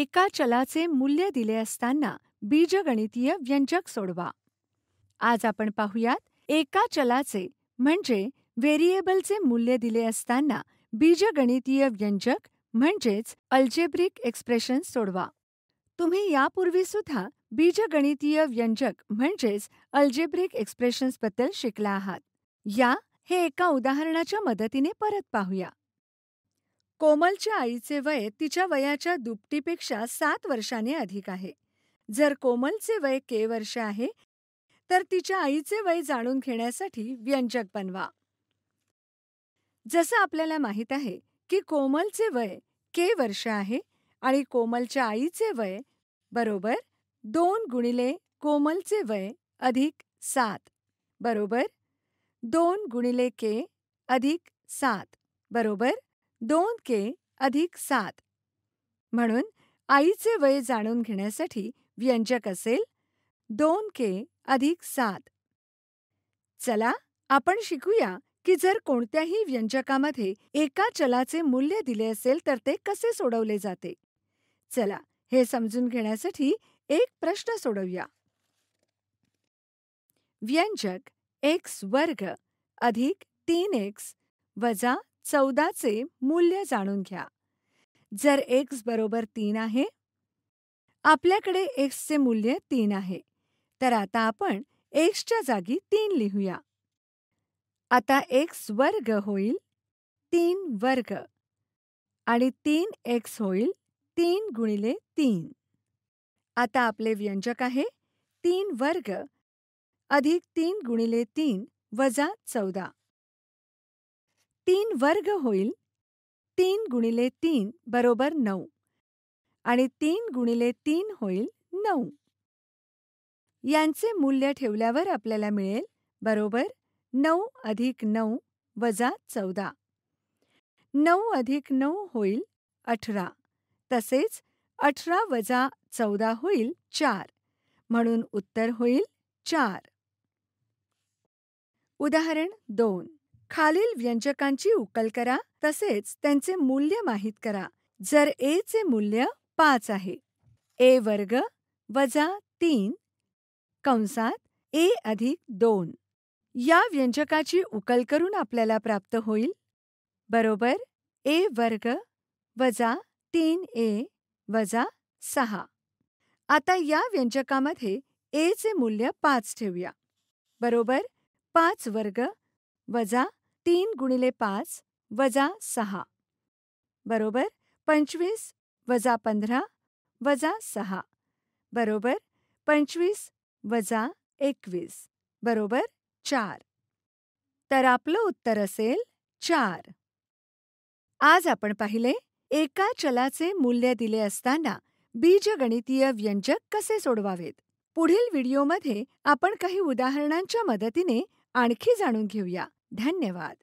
एका चलाचे मूल्य दिले असताना बीजगणितीय व्यंजक सोडवा आज आपण पाहूयात एका चलाचे म्हणजे व्हेरिएबलचे मूल्य दिले असताना बीजगणितीय व्यंजक म्हणजेच अल्जेब्रिक एक्सप्रेशन सोडवा तुम्ही यापूर्वी सुद्धा बीजगणितीय व्यंजक म्हणजेच अल्जेब्रिक एक्सप्रेशन्सबद्दल शिकला आहात या हे एका उदाहरणाच्या मदतीने परत पाहूया कोमलच्या आईचे वय तिच्या वयाच्या दुपटीपेक्षा सात वर्षाने अधिक आहे जर कोमलचे वय के वर्ष आहे तर तिच्या आईचे वय जाणून घेण्यासाठी व्यंजक बनवा जसं आपल्याला माहीत आहे की कोमलचे वय के वर्ष आहे आणि कोमलच्या आईचे वय बरोबर दोन गुणिले कोमलचे वय अधिक सात बरोबर दोन गुणिले के अधिक सात बरोबर दोन के अधिक सात म्हणून आईचे वय जाणून घेण्यासाठी व्यंजक असेल दोन के अधिक सात चला आपण शिकूया की जर कोणत्याही व्यंजकामध्ये एका चलाचे मूल्य दिले असेल तर ते कसे सोडवले जाते चला हे समजून घेण्यासाठी एक प्रश्न सोडवूया व्यंजक एक्स वर्ग अधिक तीन एक्स वजा चौदाचे मूल्य जाणून घ्या जर एक्स बरोबर तीन आहे आपल्याकडे एक्सचे मूल्य तीन आहे तर आता आपण एक्सच्या जागी तीन लिहूया आता एक्स वर्ग होईल तीन वर्ग आणि तीन एक्स होईल तीन गुणिले तीन आता आपले व्यंजक आहे तीन वर्ग अधिक तीन गुणिले तीन वजा चौदा तीन वर्ग होईल तीन गुणिले तीन बरोबर नऊ आणि तीन गुणिले तीन होईल नऊ यांचे मूल्य ठेवल्यावर आपल्याला मिळेल बरोबर नऊ अधिक नऊ वजा चौदा नऊ अधिक नऊ होईल अठरा तसेच अठरा वजा चौदा होईल चार म्हणून उत्तर होईल चार उदाहरण दोन खालील व्यंजकांची उकल करा तसेच त्यांचे मूल्य माहीत करा जर ए चे मूल्य पाच आहे ए वर्ग वजा तीन कंसात ए अधिक दोन या व्यंजकाची उकल करून आपल्याला प्राप्त होईल बरोबर ए वर्ग वजा तीन ए वजा सहा आता या व्यंजकामध्ये एचे मूल्य पाच ठेवूया बरोबर पाच वर्ग वजा तीन गुणिले पाच वजा सहा बरोबर पंचवीस वजा पंधरा वजा सहा बरोबर पंचवीस वजा एकवीस बरोबर चार तर आपलं उत्तर असेल चार आज आपण पाहिले एका चलाचे मूल्य दिले असताना बीजगणितीय व्यंजक कसे सोडवावेत पुढील व्हिडिओमध्ये आपण काही उदाहरणांच्या मदतीने आणखी जाणून घेऊया धन्यवाद